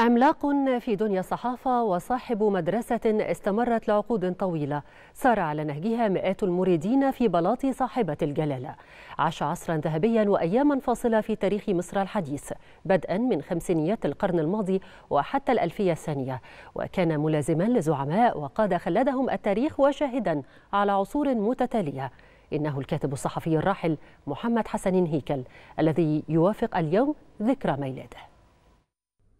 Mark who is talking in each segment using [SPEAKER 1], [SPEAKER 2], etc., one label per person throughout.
[SPEAKER 1] عملاق في دنيا الصحافة وصاحب مدرسة استمرت لعقود طويلة سار على نهجها مئات المريدين في بلاط صاحبة الجلالة عاش عصرا ذهبيا وأياما فاصلة في تاريخ مصر الحديث بدءا من خمسينيات القرن الماضي وحتى الألفية الثانية وكان ملازما لزعماء وقادة خلدهم التاريخ وشاهدا على عصور متتالية إنه الكاتب الصحفي الراحل محمد حسن هيكل الذي يوافق اليوم ذكرى ميلاده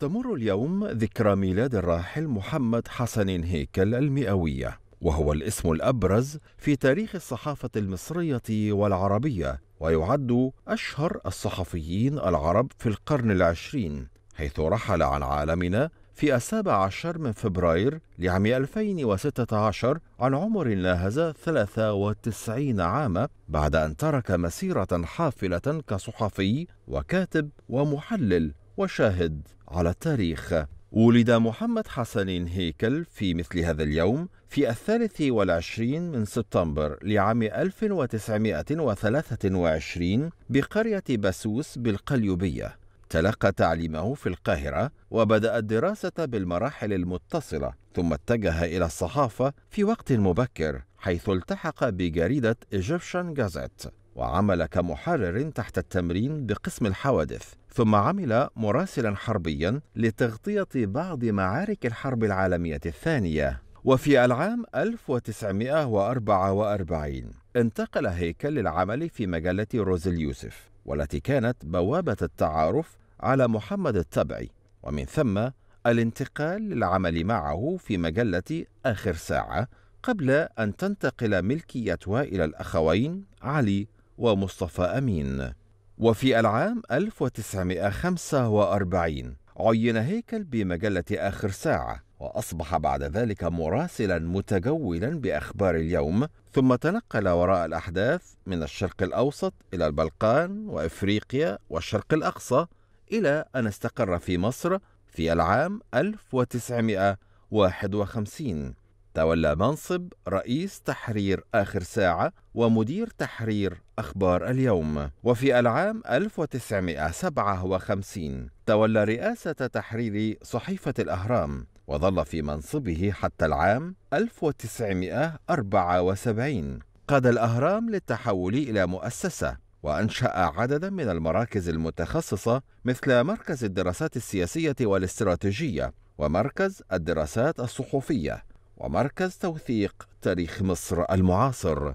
[SPEAKER 2] تمر اليوم ذكرى ميلاد الراحل محمد حسن هيكل المئوية وهو الاسم الأبرز في تاريخ الصحافة المصرية والعربية ويعد أشهر الصحفيين العرب في القرن العشرين حيث رحل عن عالمنا في السابع عشر من فبراير لعام 2016 عن عمر ناهز 93 عاما بعد أن ترك مسيرة حافلة كصحفي وكاتب ومحلل وشاهد على التاريخ ولد محمد حسن هيكل في مثل هذا اليوم في الثالث والعشرين من سبتمبر لعام 1923 بقرية بسوس بالقليوبية تلقى تعليمه في القاهرة وبدأ الدراسة بالمراحل المتصلة ثم اتجه إلى الصحافة في وقت مبكر حيث التحق بجريدة إيجيبشن جازيت وعمل كمحرر تحت التمرين بقسم الحوادث ثم عمل مراسلا حربيا لتغطية بعض معارك الحرب العالمية الثانية وفي العام 1944 انتقل هيكل للعمل في مجلة روز اليوسف والتي كانت بوابة التعارف على محمد التبعي ومن ثم الانتقال للعمل معه في مجلة آخر ساعة قبل أن تنتقل ملكيتها إلى الأخوين علي ومصطفى أمين وفي العام 1945 عين هيكل بمجلة آخر ساعة وأصبح بعد ذلك مراسلا متجولا بأخبار اليوم ثم تنقل وراء الأحداث من الشرق الأوسط إلى البلقان وإفريقيا والشرق الأقصى إلى أن استقر في مصر في العام 1951 تولى منصب رئيس تحرير آخر ساعة ومدير تحرير أخبار اليوم وفي العام 1957 تولى رئاسة تحرير صحيفة الأهرام وظل في منصبه حتى العام 1974 قاد الأهرام للتحول إلى مؤسسة وأنشأ عددا من المراكز المتخصصة مثل مركز الدراسات السياسية والاستراتيجية ومركز الدراسات الصحفيه ومركز توثيق تاريخ مصر المعاصر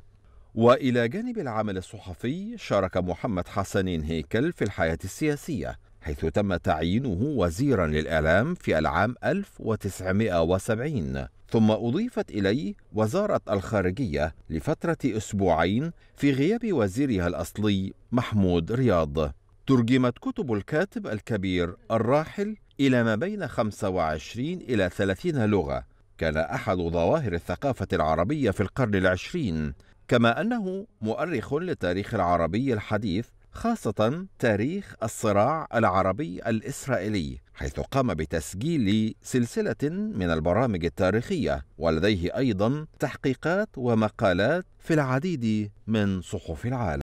[SPEAKER 2] والى جانب العمل الصحفي شارك محمد حسن هيكل في الحياه السياسيه حيث تم تعيينه وزيرا للاعلام في العام 1970 ثم اضيفت اليه وزاره الخارجيه لفتره اسبوعين في غياب وزيرها الاصلي محمود رياض ترجمت كتب الكاتب الكبير الراحل الى ما بين 25 الى 30 لغه كان أحد ظواهر الثقافة العربية في القرن العشرين كما أنه مؤرخ للتاريخ العربي الحديث خاصة تاريخ الصراع العربي الإسرائيلي حيث قام بتسجيل سلسلة من البرامج التاريخية ولديه أيضا تحقيقات ومقالات في العديد من صحف العالم